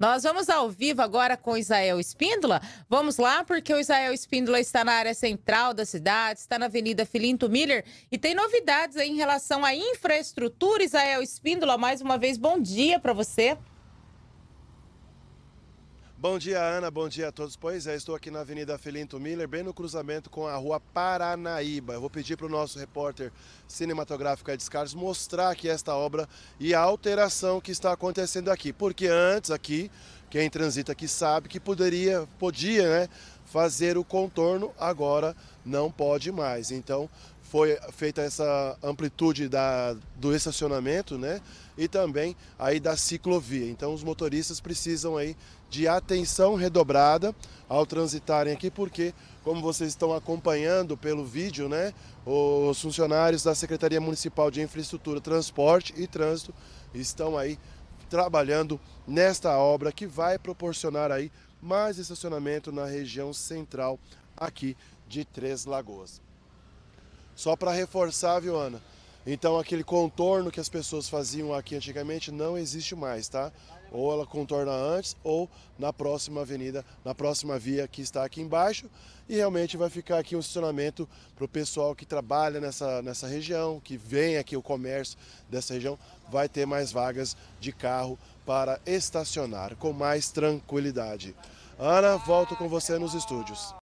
Nós vamos ao vivo agora com Isael Espíndola. Vamos lá, porque o Isael Espíndola está na área central da cidade, está na Avenida Filinto Miller e tem novidades em relação à infraestrutura. Israel Espíndola, mais uma vez, bom dia para você. Bom dia, Ana. Bom dia a todos. Pois é, estou aqui na Avenida Felinto Miller, bem no cruzamento com a Rua Paranaíba. Eu vou pedir para o nosso repórter cinematográfico Ed Carlos mostrar aqui esta obra e a alteração que está acontecendo aqui. Porque antes, aqui, quem transita aqui sabe que poderia, podia, né, fazer o contorno, agora não pode mais. Então foi feita essa amplitude da, do estacionamento né? e também aí da ciclovia. Então os motoristas precisam aí de atenção redobrada ao transitarem aqui, porque como vocês estão acompanhando pelo vídeo, né, os funcionários da Secretaria Municipal de Infraestrutura, Transporte e Trânsito estão aí trabalhando nesta obra que vai proporcionar aí mais estacionamento na região central aqui de Três Lagoas. Só para reforçar, viu, Ana? Então aquele contorno que as pessoas faziam aqui antigamente não existe mais, tá? Ou ela contorna antes ou na próxima avenida, na próxima via que está aqui embaixo. E realmente vai ficar aqui um estacionamento para o pessoal que trabalha nessa, nessa região, que vem aqui o comércio dessa região, vai ter mais vagas de carro para estacionar com mais tranquilidade. Ana, volto com você nos estúdios.